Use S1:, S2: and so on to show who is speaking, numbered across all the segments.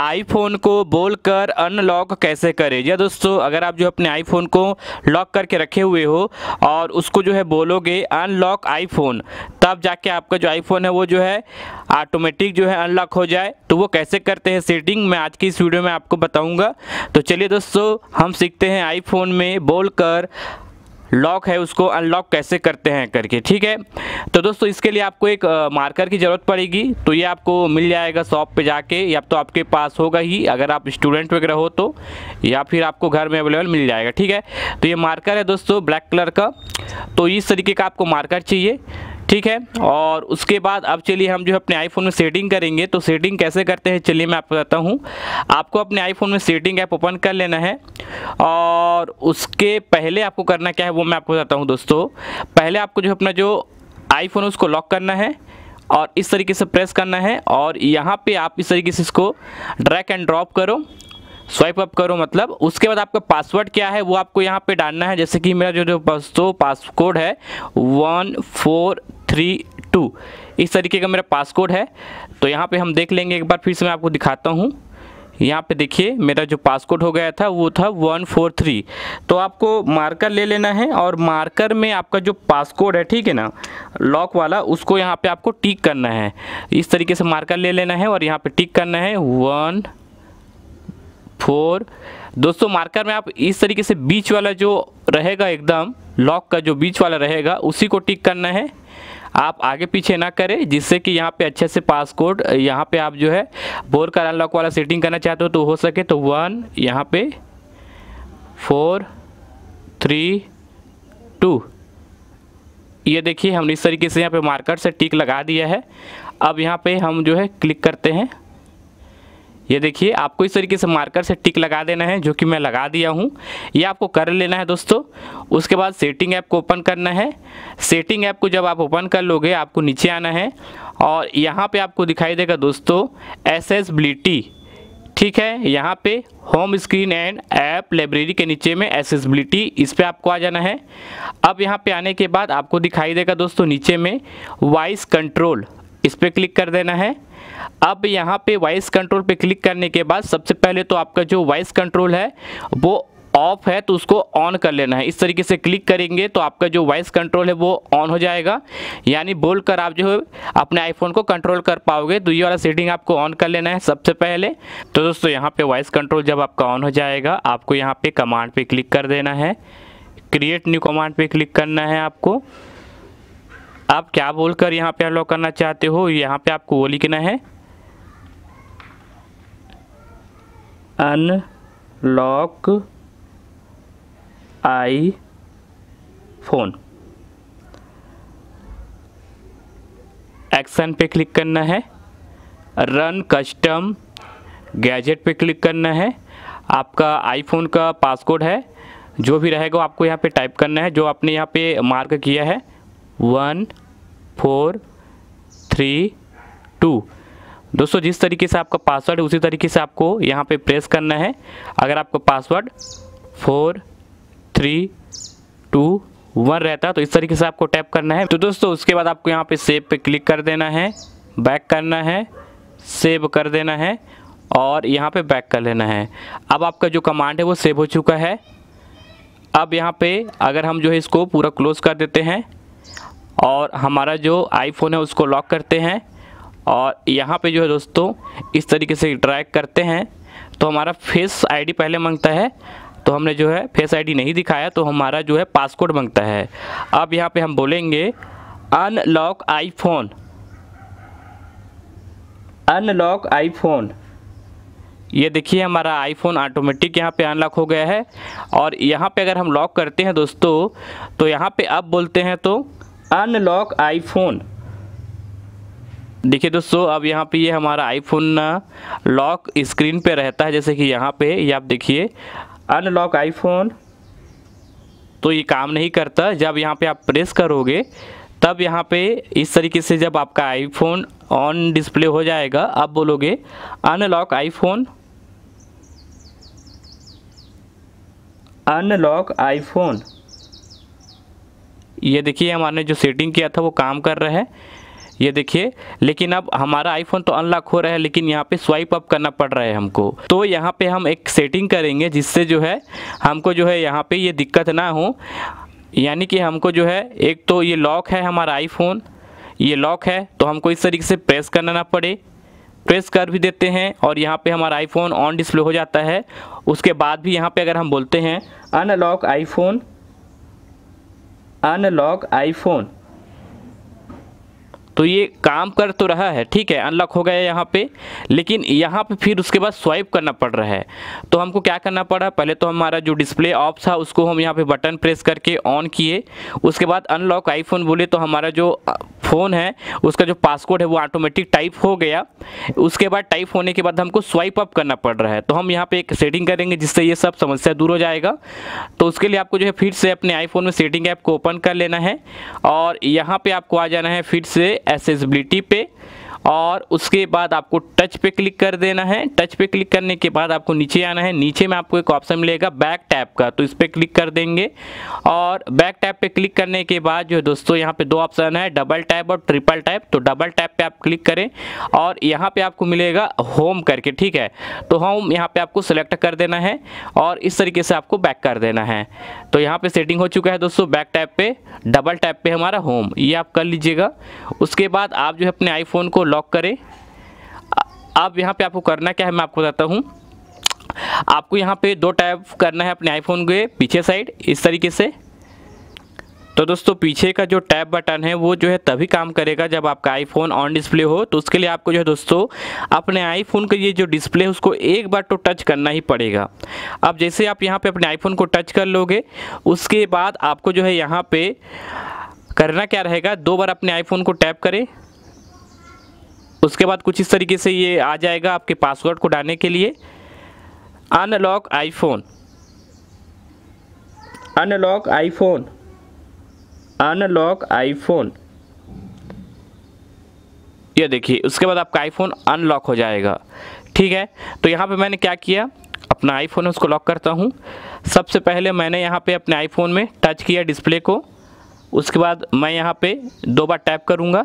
S1: iPhone को बोलकर unlock कैसे करें या दोस्तों अगर आप जो अपने आईफोन को लॉक करके रखे हुए हो और उसको जो है बोलोगे अनलॉक आईफोन तब जाके आपका जो आईफोन है वो जो है ऑटोमेटिक जो है अनलॉक हो जाए तो वो कैसे करते हैं सेटिंग मैं आज की इस वीडियो में आपको बताऊंगा तो चलिए दोस्तों हम सीखते हैं आईफोन में बोलकर लॉक है उसको अनलॉक कैसे करते हैं करके ठीक है तो दोस्तों इसके लिए आपको एक मार्कर की ज़रूरत पड़ेगी तो ये आपको मिल जाएगा शॉप पे जाके या तो आपके पास होगा ही अगर आप स्टूडेंट वगैरह हो तो या फिर आपको घर में अवेलेबल मिल जाएगा ठीक है तो ये मार्कर है दोस्तों ब्लैक कलर का तो इस तरीके का आपको मार्कर चाहिए ठीक है और उसके बाद अब चलिए हम जो अपने आईफोन में सेटिंग करेंगे तो सेटिंग कैसे करते हैं चलिए मैं आपको बताता हूँ आपको अपने आईफोन में सेटिंग ऐप ओपन कर लेना है और उसके पहले आपको करना क्या है वो मैं आपको बताता हूँ दोस्तों पहले आपको जो अपना जो आईफोन है उसको लॉक करना है और इस तरीके से प्रेस करना है और यहाँ पे आप इस तरीके से इसको ड्रैग एंड ड्रॉप करो स्वाइप अप करो मतलब उसके बाद आपका पासवर्ड क्या है वो आपको यहाँ पे डालना है जैसे कि मेरा जो जो दोस्तों पासकोड है वन फोर थ्री टू इस तरीके का मेरा पासकोड है तो यहाँ पे हम देख लेंगे एक बार फिर से मैं आपको दिखाता हूँ यहाँ पे देखिए मेरा जो पासकोड हो गया था वो था वन फोर थ्री तो आपको मार्कर ले लेना है और मार्कर में आपका जो पासकोड है ठीक है ना लॉक वाला उसको यहाँ पे आपको टिक करना है इस तरीके से मार्कर ले लेना है और यहाँ पे टिक करना है वन फोर दोस्तों मार्कर में आप इस तरीके से बीच वाला जो रहेगा एकदम लॉक का जो बीच वाला रहेगा उसी को टिक करना है आप आगे पीछे ना करें जिससे कि यहाँ पे अच्छे से पासकोड यहाँ पे आप जो है बोर का अनलॉक वाला सेटिंग करना चाहते हो तो हो सके तो वन यहाँ पे फोर थ्री टू ये देखिए हमने इस तरीके से यहाँ पे मार्कर से टिक लगा दिया है अब यहाँ पे हम जो है क्लिक करते हैं ये देखिए आपको इस तरीके से मार्कर से टिक लगा देना है जो कि मैं लगा दिया हूँ ये आपको कर लेना है दोस्तों उसके बाद सेटिंग ऐप को ओपन करना है सेटिंग ऐप को जब आप ओपन कर लोगे आपको नीचे आना है और यहाँ पे आपको दिखाई देगा दोस्तों एसेसबिलिटी ठीक है यहाँ पे home screen and app library के नीचे में एसेसबिलिटी इस पर आपको आ जाना है अब यहाँ पे आने के बाद आपको दिखाई देगा दोस्तों नीचे में वॉइस कंट्रोल इस पर क्लिक कर देना है अब यहाँ पे वॉइस कंट्रोल पे क्लिक करने के बाद सबसे पहले तो आपका जो वॉइस कंट्रोल है वो ऑफ है तो उसको ऑन कर लेना है इस तरीके से क्लिक करेंगे तो आपका जो वॉइस कंट्रोल है वो ऑन हो जाएगा यानी बोलकर आप जो है अपने आईफोन को कंट्रोल कर पाओगे तो ये वाला सेटिंग आपको ऑन कर लेना है सबसे पहले तो दोस्तों यहाँ पे वॉइस कंट्रोल जब आपका ऑन हो जाएगा आपको यहाँ पे कमांड पे क्लिक कर देना है क्रिएट न्यू कमांड पे क्लिक करना है आपको आप क्या बोलकर यहाँ पे अलाउ करना चाहते हो यहाँ पे आपको वो लिखना है अनलॉक आई फोन एक्शन पे क्लिक करना है रन कस्टम गैजेट पे क्लिक करना है आपका आईफोन का पासकोड है जो भी रहेगा आपको यहाँ पे टाइप करना है जो आपने यहाँ पे मार्क किया है वन फोर थ्री टू दोस्तों जिस तरीके से आपका पासवर्ड है उसी तरीके से आपको यहाँ पे प्रेस करना है अगर आपका password four three two one रहता है तो इस तरीके से आपको टैप करना है तो दोस्तों उसके बाद आपको यहाँ पे सेव पे क्लिक कर देना है बैक करना है सेव कर देना है और यहाँ पे बैक कर लेना है अब आपका जो कमांड है वो सेव हो चुका है अब यहाँ पे अगर हम जो है इसको पूरा क्लोज़ कर देते हैं और हमारा जो आईफोन है उसको लॉक करते हैं और यहाँ पे जो है दोस्तों इस तरीके से ड्रैग करते हैं तो हमारा फेस आईडी पहले मांगता है तो हमने जो है फेस आईडी नहीं दिखाया तो हमारा जो है पासकोड मांगता है अब यहाँ पे हम बोलेंगे अनलॉक आईफोन अनलॉक आईफोन ये देखिए हमारा आईफोन ऑटोमेटिक यहाँ पे अनलॉक हो गया है और यहाँ पे अगर हम लॉक करते हैं दोस्तों तो यहाँ पे अब बोलते हैं तो अनलॉक आईफोन देखिए दोस्तों अब यहाँ पे ये यह हमारा आईफोन लॉक स्क्रीन पे रहता है जैसे कि यहाँ पे ये आप देखिए अनलॉक आईफोन तो ये काम नहीं करता जब यहाँ पे आप प्रेस करोगे तब यहाँ पे इस तरीके से जब आपका आईफोन ऑन डिस्प्ले हो जाएगा आप बोलोगे अनलॉक आईफोन अनलॉक आईफोन ये देखिए हमारे जो सेटिंग किया था वो काम कर रहा है ये देखिए लेकिन अब हमारा आईफोन तो अनलॉक हो रहा है लेकिन यहाँ पे स्वाइप अप करना पड़ रहा है हमको तो यहाँ पे हम एक सेटिंग करेंगे जिससे जो है हमको जो है यहाँ पे ये दिक्कत ना हो यानी कि हमको जो है एक तो ये लॉक है हमारा आईफोन ये लॉक है तो हमको इस तरीके से प्रेस करना ना पड़े प्रेस कर भी देते हैं और यहाँ पर हमारा आईफोन ऑन डिस्प्ले हो जाता है उसके बाद भी यहाँ पर अगर हम बोलते हैं अनलॉक आईफोन अनलॉक आईफोन तो ये काम कर तो रहा है ठीक है अनलॉक हो गया यहाँ पे लेकिन यहाँ पे फिर उसके बाद स्वाइप करना पड़ रहा है तो हमको क्या करना पड़ा पहले तो हमारा जो डिस्प्ले ऑफ था उसको हम यहाँ पे बटन प्रेस करके ऑन किए उसके बाद अनलॉक आईफोन बोले तो हमारा जो फ़ोन है उसका जो पासकोड है वो ऑटोमेटिक टाइप हो गया उसके बाद टाइप होने के बाद हमको स्वाइप अप करना पड़ रहा है तो हम यहाँ पे एक सेटिंग करेंगे जिससे ये सब समस्या दूर हो जाएगा तो उसके लिए आपको जो है फिर से अपने आईफोन में सेटिंग ऐप को ओपन कर लेना है और यहाँ पर आपको आ जाना है फिर से एसेसबिलिटी पे और उसके बाद आपको टच पे क्लिक कर देना है टच पे क्लिक करने के बाद आपको नीचे आना है नीचे में आपको एक ऑप्शन मिलेगा बैक टैप का तो इस पर क्लिक कर देंगे और बैक टैप पे क्लिक करने के बाद जो है दोस्तों यहाँ पे दो ऑप्शन है डबल टैप और ट्रिपल टैप तो डबल टैप पे आप क्लिक करें और यहाँ पे आपको मिलेगा होम करके ठीक है तो होम यहाँ पे आपको सेलेक्ट कर देना है और इस तरीके से आपको बैक कर देना है तो यहाँ पे सेटिंग हो चुका है दोस्तों बैक टैप पे डबल टैप पे हमारा होम ये आप कर लीजिएगा उसके बाद आप जो है अपने आईफोन को लॉक करें अब यहाँ पे आपको करना क्या है मैं आपको बताता हूँ आपको यहाँ पे दो टैप करना है अपने आईफोन के पीछे साइड इस तरीके से तो दोस्तों पीछे का जो टैब बटन है वो जो है तभी काम करेगा जब आपका आईफोन ऑन डिस्प्ले हो तो उसके लिए आपको जो है दोस्तों अपने आईफोन का ये जो डिस्प्ले है उसको एक बार तो टच करना ही पड़ेगा अब जैसे आप यहाँ पे अपने आईफोन को टच कर लोगे उसके बाद आपको जो है यहाँ पे करना क्या रहेगा दो बार अपने आईफोन को टैप करें उसके बाद कुछ इस तरीके से ये आ जाएगा आपके पासवर्ड को डालने के लिए unlock iPhone unlock iPhone unlock iPhone ये देखिए उसके बाद आपका आईफोन अनलॉक हो जाएगा ठीक है तो यहाँ पे मैंने क्या किया अपना आईफोन है उसको लॉक करता हूँ सबसे पहले मैंने यहाँ पे अपने आईफोन में टच किया डिस्प्ले को उसके बाद मैं यहाँ पे दो बार टैप करूँगा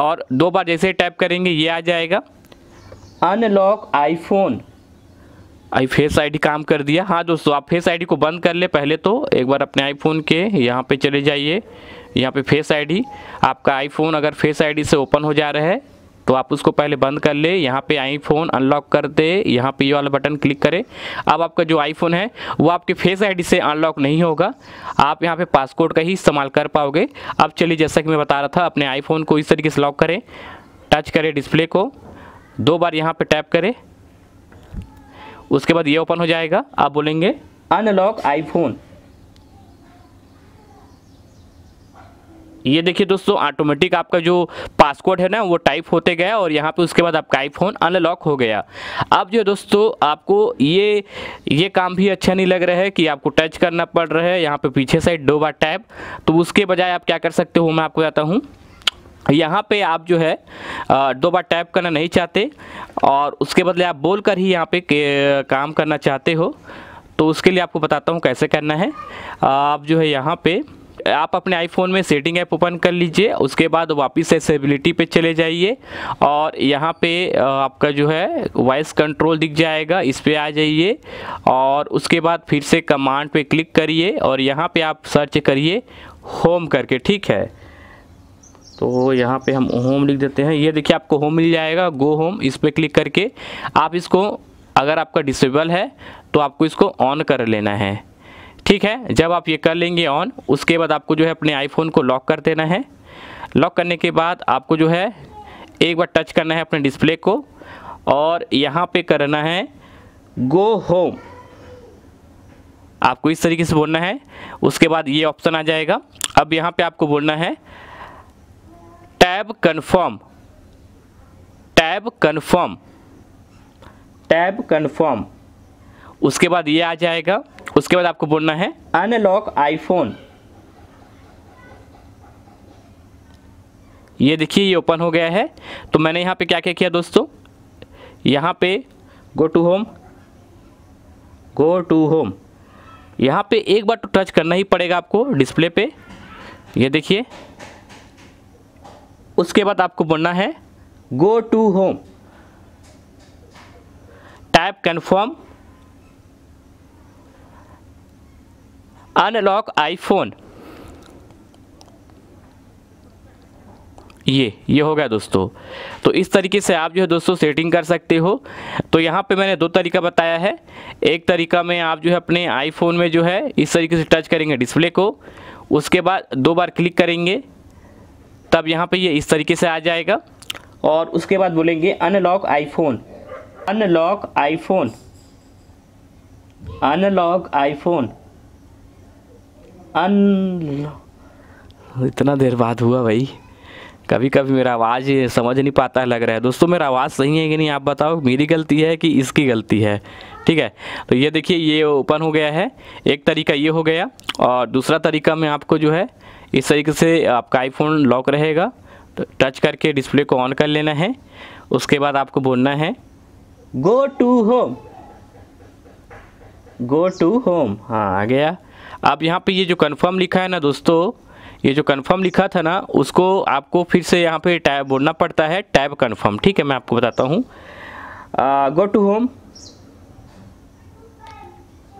S1: और दो बार जैसे टैप करेंगे ये आ जाएगा unlock iPhone I Face ID काम कर दिया हाँ दोस्तों आप फेस आईडी को बंद कर ले पहले तो एक बार अपने आईफोन के यहाँ पे चले जाइए यहाँ पे फेस आईडी आपका आईफोन अगर फेस आईडी से ओपन हो जा रहा है तो आप उसको पहले बंद कर ले यहाँ पे आईफोन अनलॉक कर दे यहाँ पे ये वाला बटन क्लिक करें अब आपका जो आईफोन है वो आपके फेस आईडी से अनलॉक नहीं होगा आप यहाँ पे पासकोड का ही इस्तेमाल कर पाओगे अब चलिए जैसा कि मैं बता रहा था अपने आईफोन को इस तरीके से लॉक करें टच करें डिस्प्ले को दो बार यहाँ पर टैप करें उसके बाद ये ओपन हो जाएगा आप बोलेंगे अनलॉक आईफोन ये देखिए दोस्तों ऑटोमेटिक आपका जो पासवर्ड है ना वो टाइप होते गया और यहाँ पे उसके बाद आपका आईफोन अनलॉक हो गया अब जो दोस्तों आपको ये ये काम भी अच्छा नहीं लग रहा है कि आपको टच करना पड़ रहा है यहाँ पे पीछे साइड दो बार टैप तो उसके बजाय आप क्या कर सकते हो मैं आपको बताता हूँ यहाँ पे आप जो है दो बार टैप करना नहीं चाहते और उसके बदले आप बोल कर ही यहाँ पे काम करना चाहते हो तो उसके लिए आपको बताता हूँ कैसे करना है आप जो है यहाँ पे आप अपने आईफोन में सेटिंग ऐप ओपन कर लीजिए उसके बाद वापस एसेबिलिटी पे चले जाइए और यहाँ पे आपका जो है वॉइस कंट्रोल दिख जाएगा इस पर आ जाइए और उसके बाद फिर से कमांड पे क्लिक करिए और यहाँ पे आप सर्च करिए होम करके ठीक है तो यहाँ पे हम होम लिख देते हैं ये देखिए आपको होम मिल जाएगा गो होम इस पर क्लिक करके आप इसको अगर आपका डिसेबल है तो आपको इसको ऑन कर लेना है ठीक है जब आप ये कर लेंगे ऑन उसके बाद आपको जो है अपने आईफोन को लॉक कर देना है लॉक करने के बाद आपको जो है एक बार टच करना है अपने डिस्प्ले को और यहाँ पे करना है गो होम आपको इस तरीके से बोलना है उसके बाद ये ऑप्शन आ जाएगा अब यहाँ पे आपको बोलना है tab confirm tab confirm tab confirm उसके बाद ये आ जाएगा उसके बाद आपको बोलना है अनलॉक आईफोन ये देखिए ये ओपन हो गया है तो मैंने यहाँ पे क्या क्या किया दोस्तों यहाँ पे go to home go to home यहाँ पे एक बार तो टच करना ही पड़ेगा आपको डिस्प्ले पे ये देखिए उसके बाद आपको बोलना है go to home type confirm unlock iPhone ये ये हो गया दोस्तों तो इस तरीके से आप जो है दोस्तों सेटिंग कर सकते हो तो यहाँ पे मैंने दो तरीका बताया है एक तरीका में आप जो है अपने आईफोन में जो है इस तरीके से टच करेंगे डिस्प्ले को उसके बाद दो बार क्लिक करेंगे तब यहाँ पे ये इस तरीके से आ जाएगा और उसके बाद बोलेंगे unlock iPhone unlock iPhone unlock iPhone अन इतना देर बाद हुआ भाई कभी कभी मेरा आवाज़ समझ नहीं पाता है लग रहा है दोस्तों मेरा आवाज़ सही है कि नहीं आप बताओ मेरी गलती है कि इसकी गलती है ठीक है तो ये देखिए ये ओपन हो गया है एक तरीका ये हो गया और दूसरा तरीका में आपको जो है इस तरीके से आपका आईफोन लॉक रहेगा तो टच करके डिस्प्ले को ऑन कर लेना है उसके बाद आपको बोलना है go to home go to home हाँ आ गया अब यहाँ पे ये जो कंफर्म लिखा है ना दोस्तों ये जो कंफर्म लिखा था ना उसको आपको फिर से यहाँ पे टैब बोलना पड़ता है टैब कंफर्म ठीक है मैं आपको बताता हूँ go to home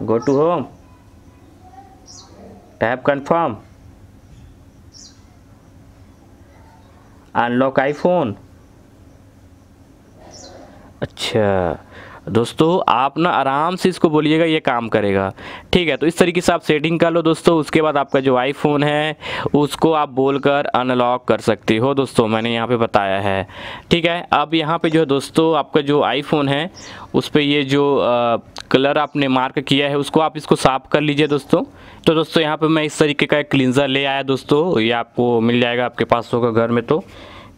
S1: go to home tab confirm unlock iPhone अच्छा दोस्तों आप ना आराम से इसको बोलिएगा ये काम करेगा ठीक है तो इस तरीके से आप सेटिंग कर लो दोस्तों उसके बाद आपका जो आईफोन है उसको आप बोलकर अनलॉक कर सकते हो दोस्तों मैंने यहाँ पे बताया है ठीक है अब यहाँ पे जो है दोस्तों आपका जो आईफोन है उस पर ये जो आ, कलर आपने मार्क किया है उसको आप इसको साफ़ कर लीजिए दोस्तों तो दोस्तों यहाँ पर मैं इस तरीके का एक क्लिनज़र ले आया दोस्तों ये आपको मिल जाएगा आपके पास होगा घर में तो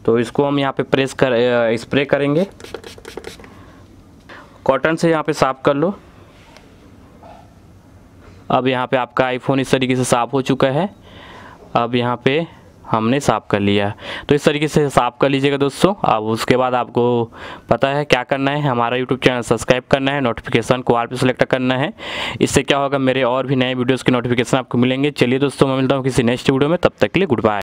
S1: तो इसको हम यहाँ पे प्रेस कर स्प्रे करेंगे कॉटन से यहाँ पे साफ़ कर लो अब यहाँ पे आपका आईफोन इस तरीके से साफ़ हो चुका है अब यहाँ पे हमने साफ़ कर लिया तो इस तरीके से साफ़ कर लीजिएगा दोस्तों अब उसके बाद आपको पता है क्या करना है हमारा यूट्यूब चैनल सब्सक्राइब करना है नोटिफिकेशन को आर पे सेलेक्ट करना है इससे क्या होगा मेरे और भी नए वीडियोज़ के नोटिफिकेशन आपको मिलेंगे चलिए दोस्तों मैं मिलता हूँ किसी नेक्स्ट वीडियो में तब तक के लिए गुड बाय